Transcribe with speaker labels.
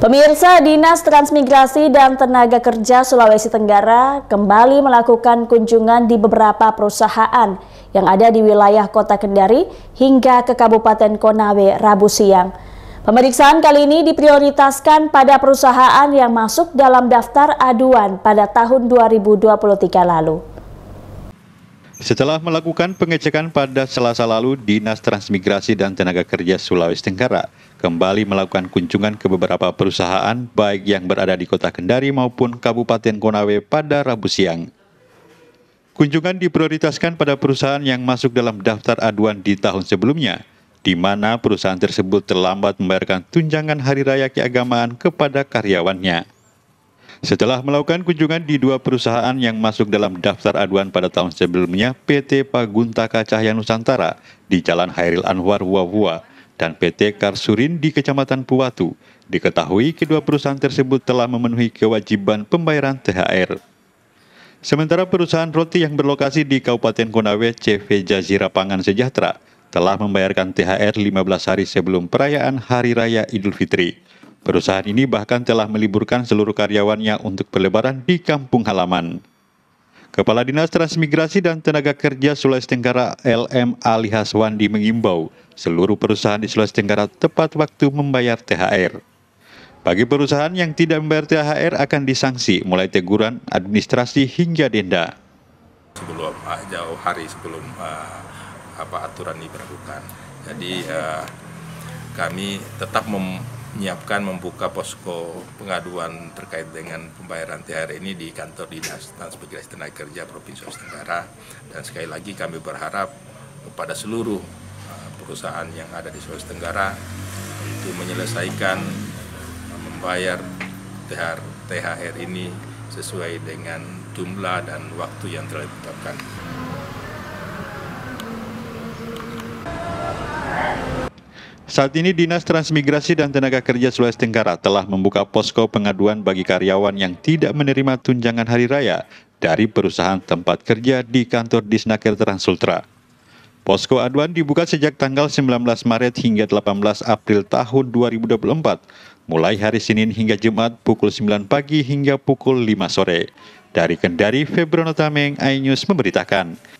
Speaker 1: Pemirsa Dinas Transmigrasi dan Tenaga Kerja Sulawesi Tenggara kembali melakukan kunjungan di beberapa perusahaan yang ada di wilayah Kota Kendari hingga ke Kabupaten Konawe Rabu siang. Pemeriksaan kali ini diprioritaskan pada perusahaan yang masuk dalam daftar aduan pada tahun 2023 lalu.
Speaker 2: Setelah melakukan pengecekan pada selasa lalu, Dinas Transmigrasi dan Tenaga Kerja Sulawesi Tenggara kembali melakukan kunjungan ke beberapa perusahaan baik yang berada di kota Kendari maupun Kabupaten Konawe pada Rabu siang. Kunjungan diprioritaskan pada perusahaan yang masuk dalam daftar aduan di tahun sebelumnya, di mana perusahaan tersebut terlambat membayarkan tunjangan Hari Raya Keagamaan kepada karyawannya. Setelah melakukan kunjungan di dua perusahaan yang masuk dalam daftar aduan pada tahun sebelumnya, PT Paguntaka Cahaya Nusantara di Jalan Hairil Anwar Wawua dan PT Karsurin di Kecamatan Puwatu. Diketahui kedua perusahaan tersebut telah memenuhi kewajiban pembayaran THR. Sementara perusahaan roti yang berlokasi di Kabupaten Konawe CV Jazira Pangan Sejahtera telah membayarkan THR 15 hari sebelum perayaan Hari Raya Idul Fitri. Perusahaan ini bahkan telah meliburkan seluruh karyawannya untuk pelebaran di kampung halaman. Kepala Dinas Transmigrasi dan Tenaga Kerja Sulawesi Tenggara LM Ali Haswandi mengimbau seluruh perusahaan di Sulawesi Tenggara tepat waktu membayar THR. Bagi perusahaan yang tidak membayar THR akan disanksi mulai teguran, administrasi hingga denda.
Speaker 3: Sebelum uh, jauh hari sebelum uh, apa aturan diberlakukan. Jadi uh, kami tetap mem menyiapkan membuka posko pengaduan terkait dengan pembayaran THR ini di kantor Dinas Transmigrasi Tenaga Kerja Provinsi Sulawesi Tenggara. Dan sekali lagi kami berharap kepada seluruh uh, perusahaan yang ada di Sulawesi Tenggara untuk menyelesaikan uh, membayar THR, THR ini sesuai dengan jumlah dan waktu yang telah ditetapkan.
Speaker 2: Saat ini Dinas Transmigrasi dan Tenaga Kerja Sulawesi Tenggara telah membuka posko pengaduan bagi karyawan yang tidak menerima tunjangan hari raya dari perusahaan tempat kerja di kantor Disnaker Transultra. Posko aduan dibuka sejak tanggal 19 Maret hingga 18 April tahun 2024, mulai hari Senin hingga Jumat pukul 9 pagi hingga pukul 5 sore. Dari Kendari, Febrono Tameng, iNews memberitakan.